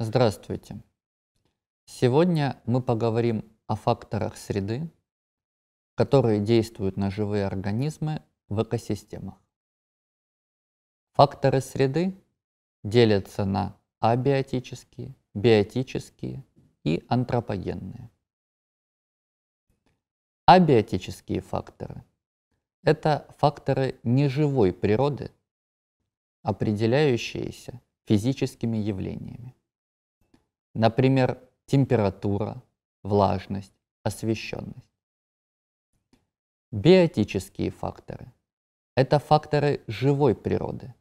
Здравствуйте! Сегодня мы поговорим о факторах среды, которые действуют на живые организмы в экосистемах. Факторы среды делятся на абиотические, биотические и антропогенные. Абиотические факторы – это факторы неживой природы, определяющиеся физическими явлениями. Например, температура, влажность, освещенность. Биотические факторы – это факторы живой природы,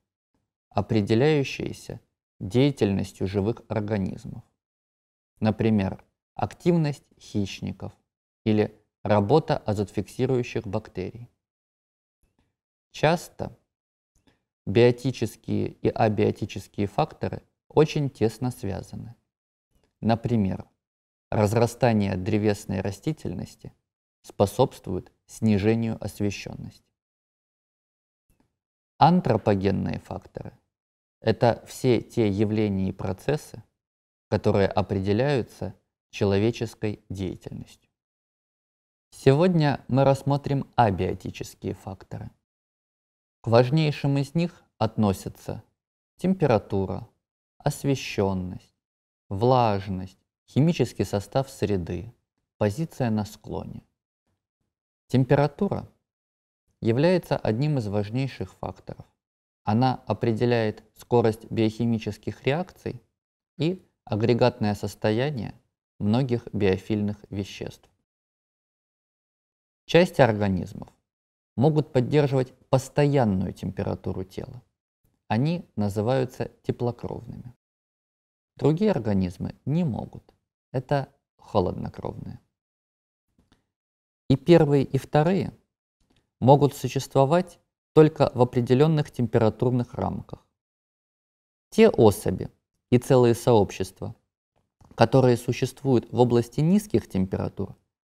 определяющиеся деятельностью живых организмов. Например, активность хищников или работа азотфиксирующих бактерий. Часто биотические и абиотические факторы очень тесно связаны – Например, разрастание древесной растительности способствует снижению освещенности. Антропогенные факторы – это все те явления и процессы, которые определяются человеческой деятельностью. Сегодня мы рассмотрим абиотические факторы. К важнейшим из них относятся температура, освещенность, влажность, химический состав среды, позиция на склоне. Температура является одним из важнейших факторов. Она определяет скорость биохимических реакций и агрегатное состояние многих биофильных веществ. Части организмов могут поддерживать постоянную температуру тела. Они называются теплокровными. Другие организмы не могут. Это холоднокровные. И первые, и вторые могут существовать только в определенных температурных рамках. Те особи и целые сообщества, которые существуют в области низких температур,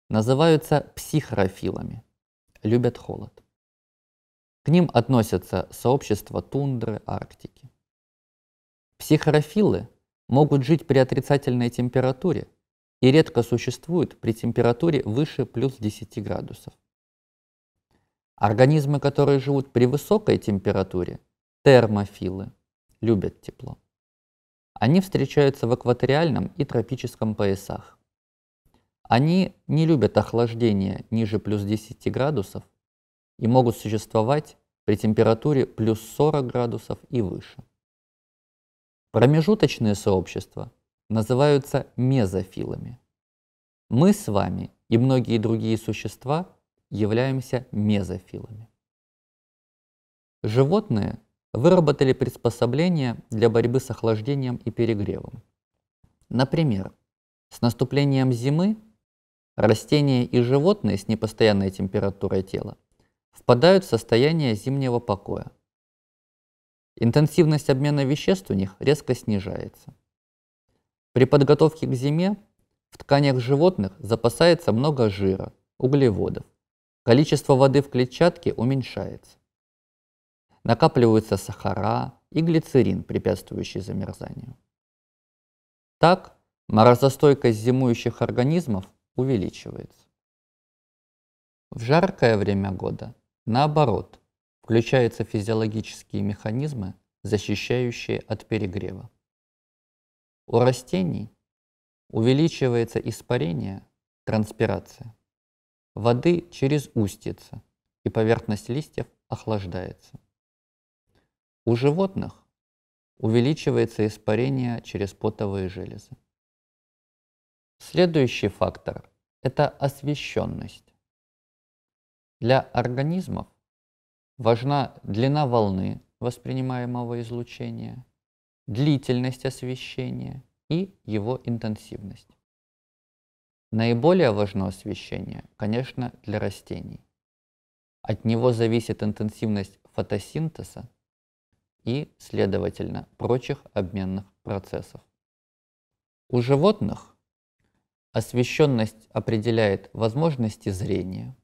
называются психрофилами, любят холод. К ним относятся сообщества тундры, Арктики. Психрофилы могут жить при отрицательной температуре и редко существуют при температуре выше плюс 10 градусов. Организмы, которые живут при высокой температуре, термофилы, любят тепло. Они встречаются в экваториальном и тропическом поясах. Они не любят охлаждение ниже плюс 10 градусов и могут существовать при температуре плюс 40 градусов и выше. Промежуточные сообщества называются мезофилами. Мы с вами и многие другие существа являемся мезофилами. Животные выработали приспособления для борьбы с охлаждением и перегревом. Например, с наступлением зимы растения и животные с непостоянной температурой тела впадают в состояние зимнего покоя – Интенсивность обмена веществ у них резко снижается. При подготовке к зиме в тканях животных запасается много жира, углеводов. Количество воды в клетчатке уменьшается. Накапливаются сахара и глицерин, препятствующий замерзанию. Так, морозостойкость зимующих организмов увеличивается. В жаркое время года, наоборот, включаются физиологические механизмы, защищающие от перегрева. У растений увеличивается испарение, транспирация воды через устицы, и поверхность листьев охлаждается. У животных увеличивается испарение через потовые железы. Следующий фактор – это освещенность. Для организмов, важна длина волны воспринимаемого излучения, длительность освещения и его интенсивность. Наиболее важно освещение, конечно, для растений. От него зависит интенсивность фотосинтеза и, следовательно, прочих обменных процессов. У животных освещенность определяет возможности зрения,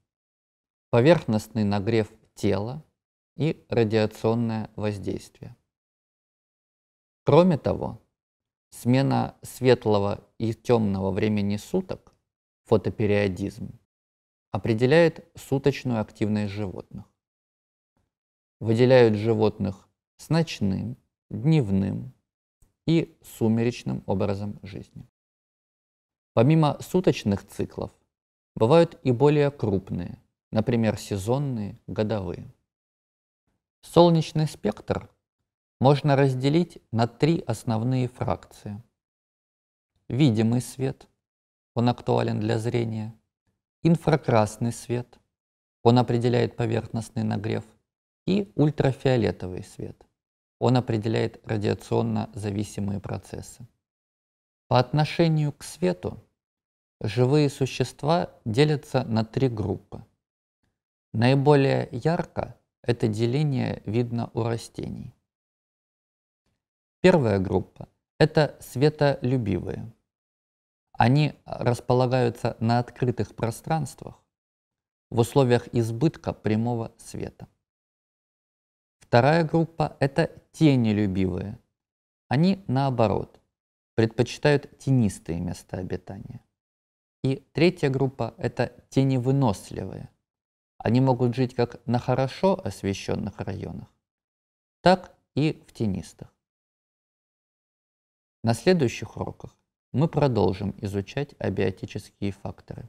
поверхностный нагрев тела, и радиационное воздействие. Кроме того, смена светлого и темного времени суток, фотопериодизм, определяет суточную активность животных. Выделяют животных с ночным, дневным и сумеречным образом жизни. Помимо суточных циклов, бывают и более крупные, например, сезонные, годовые. Солнечный спектр можно разделить на три основные фракции. Видимый свет, он актуален для зрения. Инфракрасный свет, он определяет поверхностный нагрев. И ультрафиолетовый свет, он определяет радиационно зависимые процессы. По отношению к свету живые существа делятся на три группы. Наиболее ярко это деление видно у растений. Первая группа – это светолюбивые. Они располагаются на открытых пространствах в условиях избытка прямого света. Вторая группа – это тенелюбивые. Они, наоборот, предпочитают тенистые места обитания. И третья группа – это теневыносливые – они могут жить как на хорошо освещенных районах, так и в тенистых. На следующих уроках мы продолжим изучать абиотические факторы.